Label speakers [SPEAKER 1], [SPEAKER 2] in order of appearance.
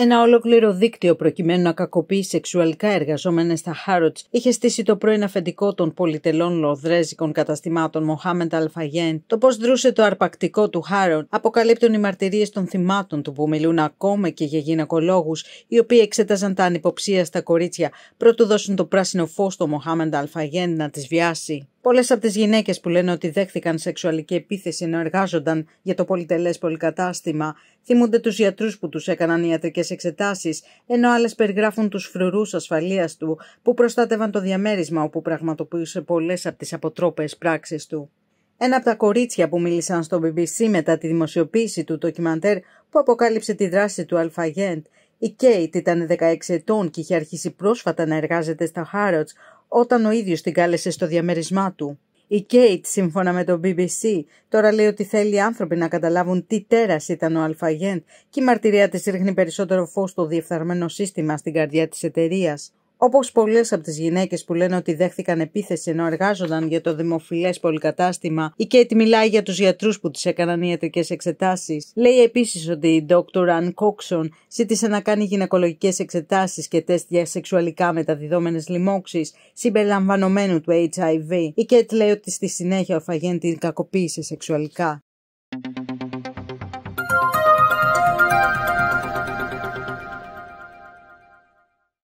[SPEAKER 1] Ένα ολόκληρο δίκτυο προκειμένου να κακοποιεί σεξουαλικά εργαζόμενε στα Χάροτ είχε στήσει το πρώην αφεντικό των πολυτελών λοδρέζικων καταστημάτων Μοχάμεντ Αλφαγέν. Το πώς δρούσε το αρπακτικό του Χάροτ αποκαλύπτουν οι μαρτυρίες των θυμάτων του που μιλούν ακόμα και για γυναικολόγους οι οποίοι εξέταζαν τα ανυποψία στα κορίτσια προτού δώσουν το πράσινο φως στο Μοχάμεντ Αλφαγέν να τις βιάσει. Πολλές από τις γυναίκες που λένε ότι δέχθηκαν σεξουαλική επίθεση ενώ εργάζονταν για το πολυτελές πολυκατάστημα, θυμούνται τους γιατρούς που τους έκαναν ιατρικές εξετάσεις, ενώ άλλες περιγράφουν τους φρουρούς ασφαλείας του που προστάτευαν το διαμέρισμα όπου πραγματοποιούσε πολλές από τις αποτρόπες πράξεις του. Ένα από τα κορίτσια που μίλησαν στο BBC μετά τη δημοσιοποίηση του ντοκιμαντέρ που αποκάλυψε τη δράση του Αλφαγέντ, η Κέιτ ήταν 16 ετών και είχε αρχίσει πρόσφατα να εργάζεται στα Χάροτς, όταν ο ίδιος την κάλεσε στο διαμέρισμά του. Η Κέιτ, σύμφωνα με το BBC, τώρα λέει ότι θέλει οι άνθρωποι να καταλάβουν τι τέρας ήταν ο Αλφαγέντ και η μαρτυρία της ρίχνει περισσότερο φως στο διεφθαρμένο σύστημα στην καρδιά της εταιρείας. Όπως πολλές από τις γυναίκες που λένε ότι δέχθηκαν επίθεση ενώ εργάζονταν για το δημοφιλές πολυκατάστημα, η Κέιτ μιλάει για τους γιατρούς που τη έκαναν ιατρικές εξετάσεις. Λέει επίσης ότι η Dr. Ann Coxon ζήτησε να κάνει γυναικολογικές εξετάσεις και τεστ για σεξουαλικά μεταδιδόμενες λοιμώξεις συμπεριλαμβανομένου του HIV. Η Κέιτ λέει ότι στη συνέχεια ο Φαγέν την κακοποίησε σεξουαλικά.